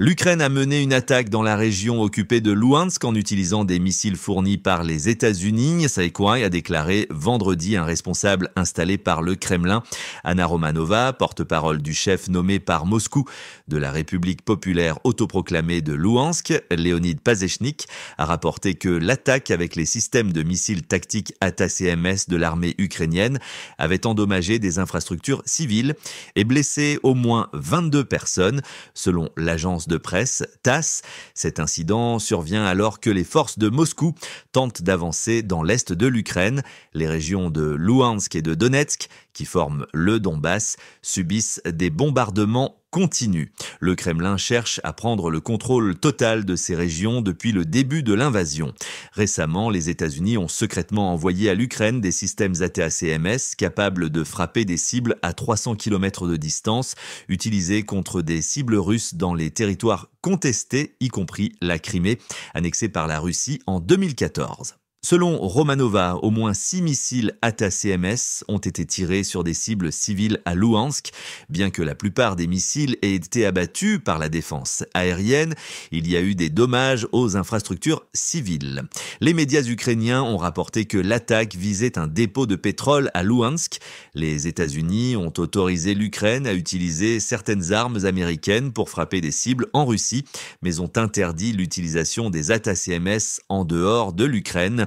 L'Ukraine a mené une attaque dans la région occupée de Luhansk en utilisant des missiles fournis par les États-Unis. Saïkouai a déclaré vendredi un responsable installé par le Kremlin. Anna Romanova, porte-parole du chef nommé par Moscou de la République populaire autoproclamée de Luhansk, Leonid Pazechnik, a rapporté que l'attaque avec les systèmes de missiles tactiques ATACMS de l'armée ukrainienne avait endommagé des infrastructures civiles et blessé au moins 22 personnes, selon l'agence de presse, TASS. Cet incident survient alors que les forces de Moscou tentent d'avancer dans l'est de l'Ukraine. Les régions de Luhansk et de Donetsk, qui forment le Donbass, subissent des bombardements continus. Le Kremlin cherche à prendre le contrôle total de ces régions depuis le début de l'invasion. Récemment, les États-Unis ont secrètement envoyé à l'Ukraine des systèmes ATACMS capables de frapper des cibles à 300 km de distance, utilisés contre des cibles russes dans les territoires contestés, y compris la Crimée, annexée par la Russie en 2014. Selon Romanova, au moins six missiles ATACMS ont été tirés sur des cibles civiles à Luhansk. Bien que la plupart des missiles aient été abattus par la défense aérienne, il y a eu des dommages aux infrastructures civiles. Les médias ukrainiens ont rapporté que l'attaque visait un dépôt de pétrole à Luhansk. Les États-Unis ont autorisé l'Ukraine à utiliser certaines armes américaines pour frapper des cibles en Russie, mais ont interdit l'utilisation des ATACMS en dehors de l'Ukraine.